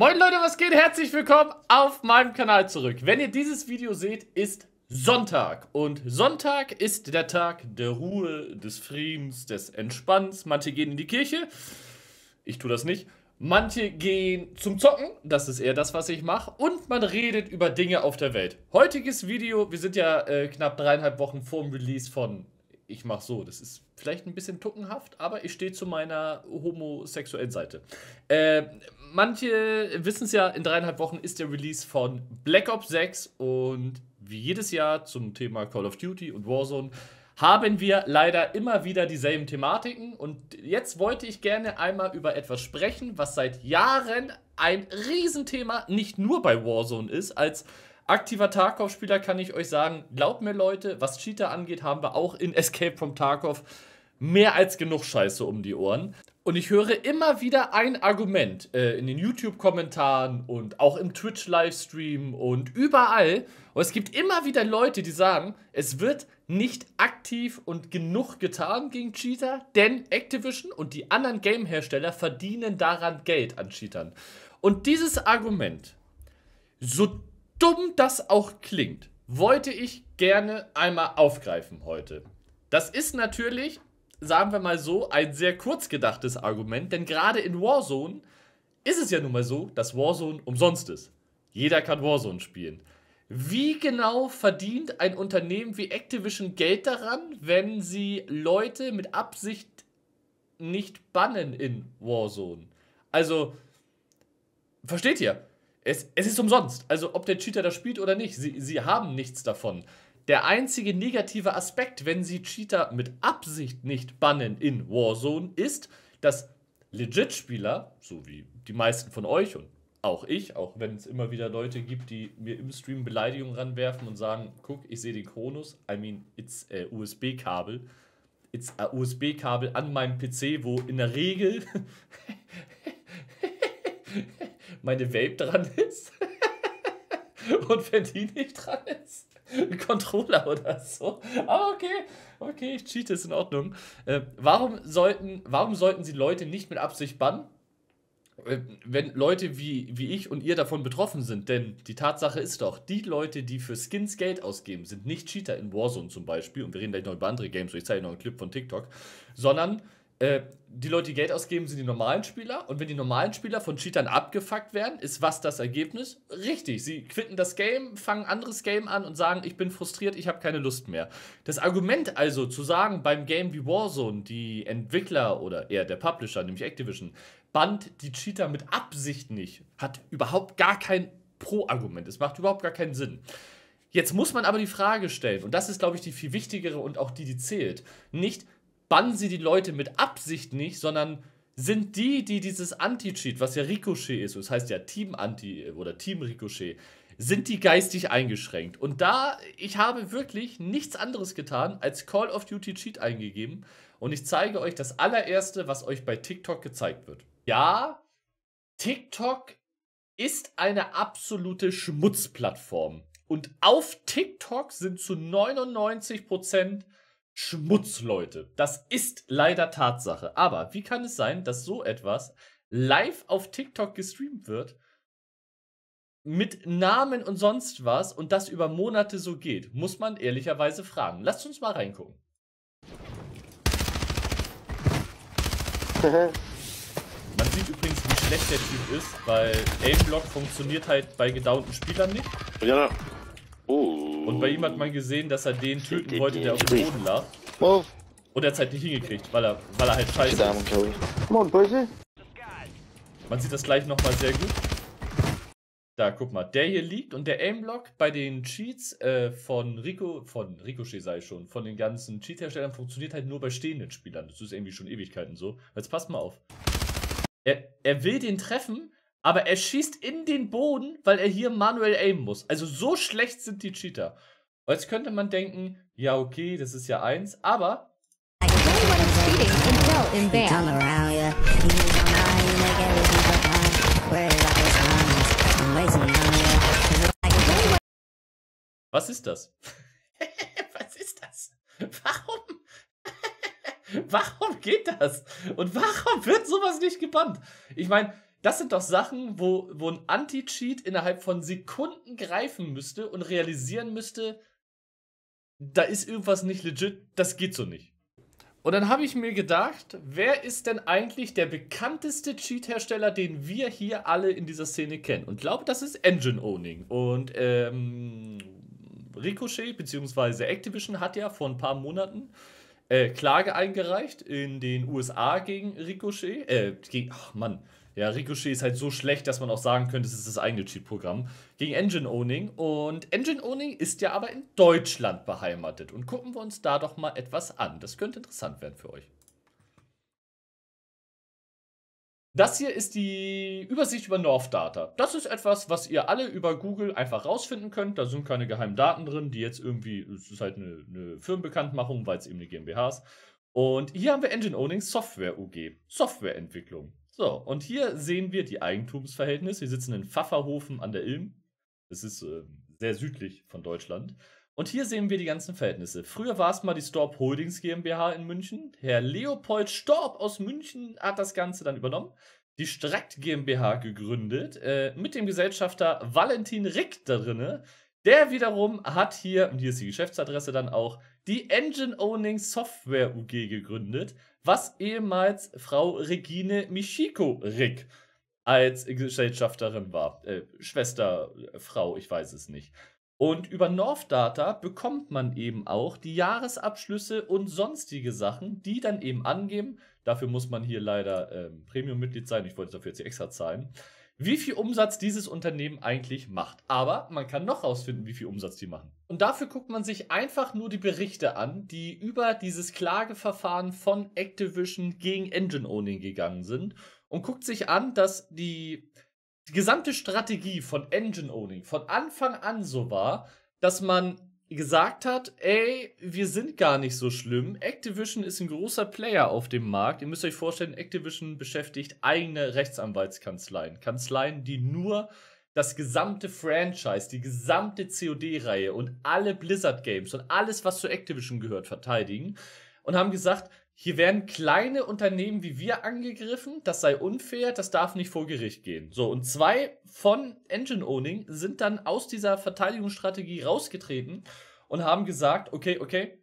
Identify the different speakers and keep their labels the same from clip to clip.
Speaker 1: Moin Leute, was geht? Herzlich willkommen auf meinem Kanal zurück. Wenn ihr dieses Video seht, ist Sonntag. Und Sonntag ist der Tag der Ruhe, des Friedens, des Entspannens. Manche gehen in die Kirche. Ich tue das nicht. Manche gehen zum Zocken, das ist eher das, was ich mache, und man redet über Dinge auf der Welt. Heutiges Video, wir sind ja äh, knapp dreieinhalb Wochen vor dem Release von ich mache so. Das ist vielleicht ein bisschen tuckenhaft, aber ich stehe zu meiner homosexuellen Seite. Äh, manche wissen es ja, in dreieinhalb Wochen ist der Release von Black Ops 6 und wie jedes Jahr zum Thema Call of Duty und Warzone haben wir leider immer wieder dieselben Thematiken. Und jetzt wollte ich gerne einmal über etwas sprechen, was seit Jahren ein Riesenthema nicht nur bei Warzone ist, als Aktiver Tarkov-Spieler kann ich euch sagen, glaubt mir Leute, was Cheater angeht, haben wir auch in Escape from Tarkov mehr als genug Scheiße um die Ohren. Und ich höre immer wieder ein Argument äh, in den YouTube-Kommentaren und auch im Twitch-Livestream und überall. Und es gibt immer wieder Leute, die sagen, es wird nicht aktiv und genug getan gegen Cheater, denn Activision und die anderen Game-Hersteller verdienen daran Geld an Cheatern. Und dieses Argument, so dumm das auch klingt, wollte ich gerne einmal aufgreifen heute. Das ist natürlich, sagen wir mal so, ein sehr kurzgedachtes Argument, denn gerade in Warzone ist es ja nun mal so, dass Warzone umsonst ist. Jeder kann Warzone spielen. Wie genau verdient ein Unternehmen wie Activision Geld daran, wenn sie Leute mit Absicht nicht bannen in Warzone? Also, versteht ihr? Es, es ist umsonst. Also ob der Cheater das spielt oder nicht, sie, sie haben nichts davon. Der einzige negative Aspekt, wenn sie Cheater mit Absicht nicht bannen in Warzone, ist, dass Legit-Spieler, so wie die meisten von euch und auch ich, auch wenn es immer wieder Leute gibt, die mir im Stream Beleidigungen ranwerfen und sagen, guck, ich sehe den Kronos, I mean, it's äh, USB-Kabel, it's a USB-Kabel an meinem PC, wo in der Regel meine Vape dran ist. Und wenn die nicht dran ist, ein Controller oder so. Aber okay, okay, ich cheate, ist in Ordnung. Äh, warum, sollten, warum sollten sie Leute nicht mit Absicht bannen? Äh, wenn Leute wie, wie ich und ihr davon betroffen sind, denn die Tatsache ist doch, die Leute, die für Skins Geld ausgeben, sind nicht Cheater in Warzone zum Beispiel, und wir reden gleich noch über andere Games, ich zeige noch einen Clip von TikTok, sondern äh, die Leute, die Geld ausgeben, sind die normalen Spieler. Und wenn die normalen Spieler von Cheatern abgefuckt werden, ist was das Ergebnis? Richtig. Sie quitten das Game, fangen ein anderes Game an und sagen, ich bin frustriert, ich habe keine Lust mehr. Das Argument also zu sagen, beim Game wie Warzone, die Entwickler oder eher der Publisher, nämlich Activision, band die Cheater mit Absicht nicht, hat überhaupt gar kein Pro-Argument. Es macht überhaupt gar keinen Sinn. Jetzt muss man aber die Frage stellen, und das ist, glaube ich, die viel wichtigere und auch die, die zählt. Nicht, bannen sie die Leute mit Absicht nicht, sondern sind die, die dieses Anti-Cheat, was ja Ricochet ist, das heißt ja Team Anti äh, oder Team Ricochet, sind die geistig eingeschränkt. Und da, ich habe wirklich nichts anderes getan, als Call of Duty Cheat eingegeben. Und ich zeige euch das allererste, was euch bei TikTok gezeigt wird. Ja, TikTok ist eine absolute Schmutzplattform. Und auf TikTok sind zu 99 Prozent Schmutz, Leute. Das ist leider Tatsache. Aber wie kann es sein, dass so etwas live auf TikTok gestreamt wird? Mit Namen und sonst was und das über Monate so geht, muss man ehrlicherweise fragen. Lasst uns mal reingucken. Man sieht übrigens, wie schlecht der Typ ist, weil Aimblock funktioniert halt bei gedownten Spielern nicht. Ja, Oh. Und bei ihm hat man gesehen, dass er den töten wollte, der auf dem Boden lag. Oh. Und er hat es halt nicht hingekriegt, weil er, weil er halt scheiße ist. Man sieht das gleich nochmal sehr gut. Da, guck mal, der hier liegt und der Aimblock bei den Cheats äh, von Rico, von Ricochet sei schon, von den ganzen Cheat-Herstellern funktioniert halt nur bei stehenden Spielern. Das ist irgendwie schon Ewigkeiten so. Jetzt passt mal auf. Er, er will den treffen, aber er schießt in den Boden, weil er hier manuell aimen muss. Also so schlecht sind die Cheater. Jetzt könnte man denken, ja okay, das ist ja eins, aber... Was ist das? Was ist das? Warum? warum geht das? Und warum wird sowas nicht gebannt? Ich meine, das sind doch Sachen, wo, wo ein Anti-Cheat innerhalb von Sekunden greifen müsste und realisieren müsste, da ist irgendwas nicht legit, das geht so nicht. Und dann habe ich mir gedacht, wer ist denn eigentlich der bekannteste Cheat-Hersteller, den wir hier alle in dieser Szene kennen? Und glaube, das ist Engine Owning. Und ähm, Ricochet bzw. Activision hat ja vor ein paar Monaten äh, Klage eingereicht in den USA gegen Ricochet. Äh, gegen, ach Mann, ja, Ricochet ist halt so schlecht, dass man auch sagen könnte, es ist das eigene Cheat-Programm. Gegen Engine Owning. Und Engine Owning ist ja aber in Deutschland beheimatet. Und gucken wir uns da doch mal etwas an. Das könnte interessant werden für euch. Das hier ist die Übersicht über North Data. Das ist etwas, was ihr alle über Google einfach rausfinden könnt. Da sind keine geheimen Daten drin, die jetzt irgendwie, es ist halt eine, eine Firmenbekanntmachung, weil es eben eine GmbH ist. Und hier haben wir Engine Owning Software UG, Softwareentwicklung. So, und hier sehen wir die Eigentumsverhältnisse. Wir sitzen in Pfafferhofen an der Ilm. Das ist äh, sehr südlich von Deutschland. Und hier sehen wir die ganzen Verhältnisse. Früher war es mal die Storb Holdings GmbH in München. Herr Leopold Storb aus München hat das Ganze dann übernommen. Die Strakt GmbH gegründet, äh, mit dem Gesellschafter Valentin Rick da darinne. Der wiederum hat hier, und hier ist die Geschäftsadresse dann auch, die Engine Owning Software UG gegründet was ehemals Frau Regine Michiko-Rick als Gesellschafterin war. Äh, Schwester, äh, Frau, ich weiß es nicht. Und über North Data bekommt man eben auch die Jahresabschlüsse und sonstige Sachen, die dann eben angeben. Dafür muss man hier leider ähm, Premium-Mitglied sein. Ich wollte dafür jetzt extra zahlen wie viel Umsatz dieses Unternehmen eigentlich macht. Aber man kann noch rausfinden, wie viel Umsatz die machen. Und dafür guckt man sich einfach nur die Berichte an, die über dieses Klageverfahren von Activision gegen Engine Owning gegangen sind und guckt sich an, dass die, die gesamte Strategie von Engine Owning von Anfang an so war, dass man gesagt hat, ey, wir sind gar nicht so schlimm. Activision ist ein großer Player auf dem Markt. Ihr müsst euch vorstellen, Activision beschäftigt eigene Rechtsanwaltskanzleien. Kanzleien, die nur das gesamte Franchise, die gesamte COD-Reihe und alle Blizzard-Games und alles, was zu Activision gehört, verteidigen. Und haben gesagt, hier werden kleine Unternehmen wie wir angegriffen, das sei unfair, das darf nicht vor Gericht gehen. So, und zwei von Engine Owning sind dann aus dieser Verteidigungsstrategie rausgetreten und haben gesagt, okay, okay,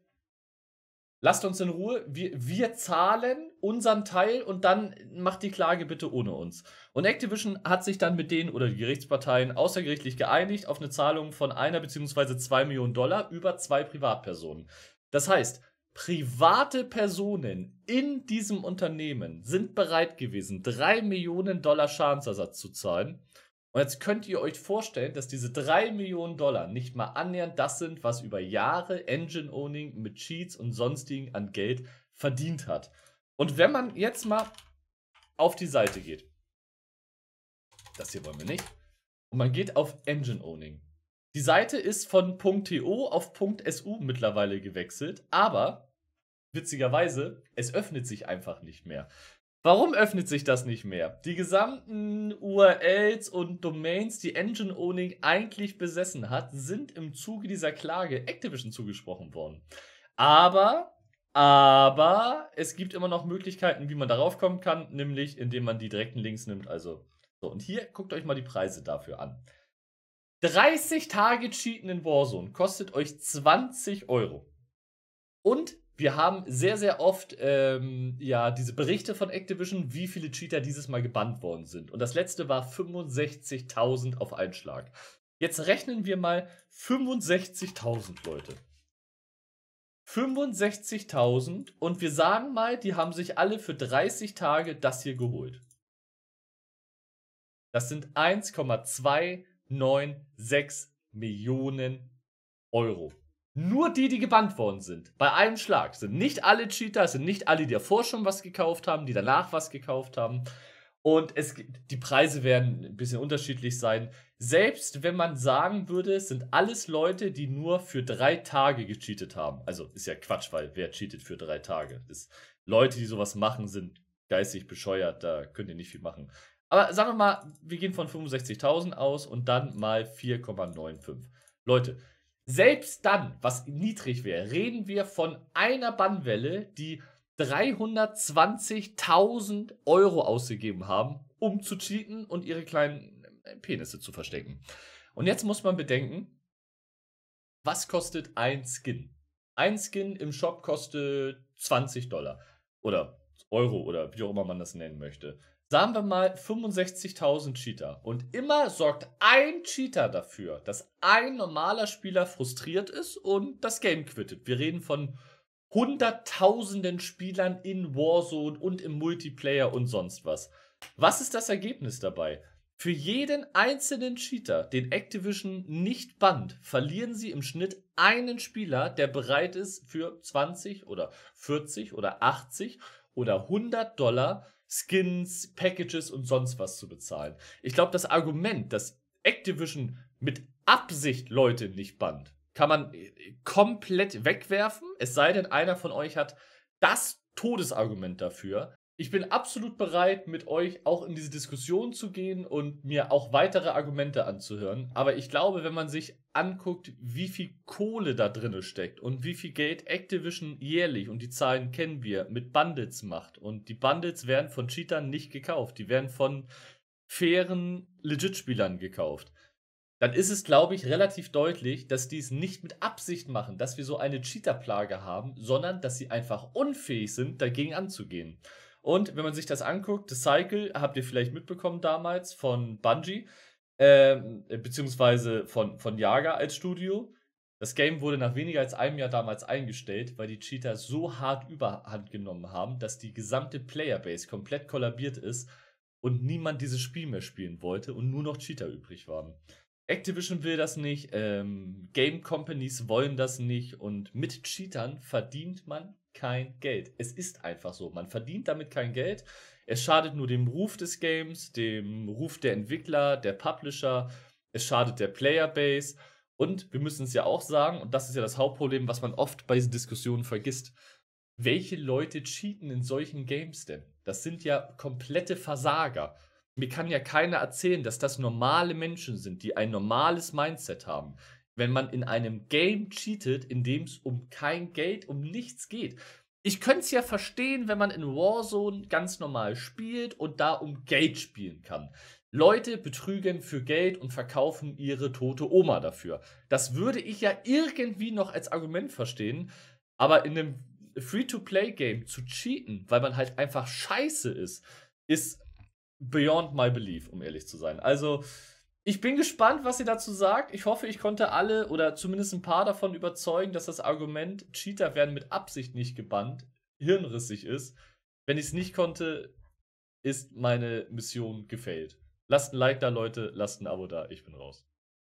Speaker 1: lasst uns in Ruhe, wir, wir zahlen unseren Teil und dann macht die Klage bitte ohne uns. Und Activision hat sich dann mit denen oder die Gerichtsparteien außergerichtlich geeinigt auf eine Zahlung von einer bzw. zwei Millionen Dollar über zwei Privatpersonen. Das heißt, private Personen in diesem Unternehmen sind bereit gewesen, 3 Millionen Dollar Schadensersatz zu zahlen. Und jetzt könnt ihr euch vorstellen, dass diese 3 Millionen Dollar nicht mal annähernd das sind, was über Jahre Engine Owning mit Cheats und sonstigen an Geld verdient hat. Und wenn man jetzt mal auf die Seite geht, das hier wollen wir nicht, und man geht auf Engine Owning. Die Seite ist von .to auf .su mittlerweile gewechselt, aber witzigerweise, es öffnet sich einfach nicht mehr. Warum öffnet sich das nicht mehr? Die gesamten URLs und Domains, die Engine Owning eigentlich besessen hat, sind im Zuge dieser Klage Activision zugesprochen worden. Aber, aber es gibt immer noch Möglichkeiten, wie man darauf kommen kann, nämlich indem man die direkten Links nimmt. Also, so, und hier guckt euch mal die Preise dafür an. 30 Tage Cheaten in Warzone kostet euch 20 Euro. Und wir haben sehr, sehr oft ähm, ja, diese Berichte von Activision, wie viele Cheater dieses Mal gebannt worden sind. Und das letzte war 65.000 auf einen Schlag. Jetzt rechnen wir mal 65.000 Leute. 65.000 und wir sagen mal, die haben sich alle für 30 Tage das hier geholt. Das sind 1,296 Millionen Euro nur die, die gebannt worden sind, bei einem Schlag, sind nicht alle Cheater, sind nicht alle, die davor schon was gekauft haben, die danach was gekauft haben. Und es, die Preise werden ein bisschen unterschiedlich sein. Selbst wenn man sagen würde, es sind alles Leute, die nur für drei Tage gecheatet haben. Also ist ja Quatsch, weil wer cheatet für drei Tage? Ist, Leute, die sowas machen, sind geistig bescheuert, da könnt ihr nicht viel machen. Aber sagen wir mal, wir gehen von 65.000 aus und dann mal 4,95. Leute, selbst dann, was niedrig wäre, reden wir von einer Bannwelle, die 320.000 Euro ausgegeben haben, um zu cheaten und ihre kleinen äh, Penisse zu verstecken. Und jetzt muss man bedenken, was kostet ein Skin? Ein Skin im Shop kostet 20 Dollar. Oder Euro oder wie auch immer man das nennen möchte. Sagen wir mal 65.000 Cheater. Und immer sorgt ein Cheater dafür, dass ein normaler Spieler frustriert ist und das Game quittet. Wir reden von Hunderttausenden Spielern in Warzone und im Multiplayer und sonst was. Was ist das Ergebnis dabei? Für jeden einzelnen Cheater, den Activision nicht bannt, verlieren sie im Schnitt einen Spieler, der bereit ist, für 20 oder 40 oder 80 oder 100 Dollar Skins, Packages und sonst was zu bezahlen. Ich glaube, das Argument, dass Activision mit Absicht Leute nicht bannt, kann man äh, komplett wegwerfen, es sei denn, einer von euch hat das Todesargument dafür, ich bin absolut bereit, mit euch auch in diese Diskussion zu gehen und mir auch weitere Argumente anzuhören. Aber ich glaube, wenn man sich anguckt, wie viel Kohle da drinne steckt und wie viel Geld Activision jährlich, und die Zahlen kennen wir, mit Bundles macht. Und die Bundles werden von Cheatern nicht gekauft. Die werden von fairen Legit-Spielern gekauft. Dann ist es, glaube ich, relativ deutlich, dass die es nicht mit Absicht machen, dass wir so eine Cheater-Plage haben, sondern dass sie einfach unfähig sind, dagegen anzugehen. Und wenn man sich das anguckt, The Cycle, habt ihr vielleicht mitbekommen damals von Bungie, ähm, äh, beziehungsweise von, von Jager als Studio. Das Game wurde nach weniger als einem Jahr damals eingestellt, weil die Cheater so hart überhand genommen haben, dass die gesamte Playerbase komplett kollabiert ist und niemand dieses Spiel mehr spielen wollte und nur noch Cheater übrig waren. Activision will das nicht, ähm, Game Companies wollen das nicht und mit Cheatern verdient man kein Geld. Es ist einfach so. Man verdient damit kein Geld. Es schadet nur dem Ruf des Games, dem Ruf der Entwickler, der Publisher. Es schadet der Playerbase. Und wir müssen es ja auch sagen, und das ist ja das Hauptproblem, was man oft bei diesen Diskussionen vergisst. Welche Leute cheaten in solchen Games denn? Das sind ja komplette Versager. Mir kann ja keiner erzählen, dass das normale Menschen sind, die ein normales Mindset haben wenn man in einem Game cheatet, in dem es um kein Geld, um nichts geht. Ich könnte es ja verstehen, wenn man in Warzone ganz normal spielt und da um Geld spielen kann. Leute betrügen für Geld und verkaufen ihre tote Oma dafür. Das würde ich ja irgendwie noch als Argument verstehen, aber in einem Free-to-Play-Game zu cheaten, weil man halt einfach scheiße ist, ist beyond my belief, um ehrlich zu sein. Also, ich bin gespannt, was ihr dazu sagt. Ich hoffe, ich konnte alle oder zumindest ein paar davon überzeugen, dass das Argument, Cheater werden mit Absicht nicht gebannt, hirnrissig ist. Wenn ich es nicht konnte, ist meine Mission gefailt. Lasst ein Like da, Leute, lasst ein Abo da. Ich bin raus.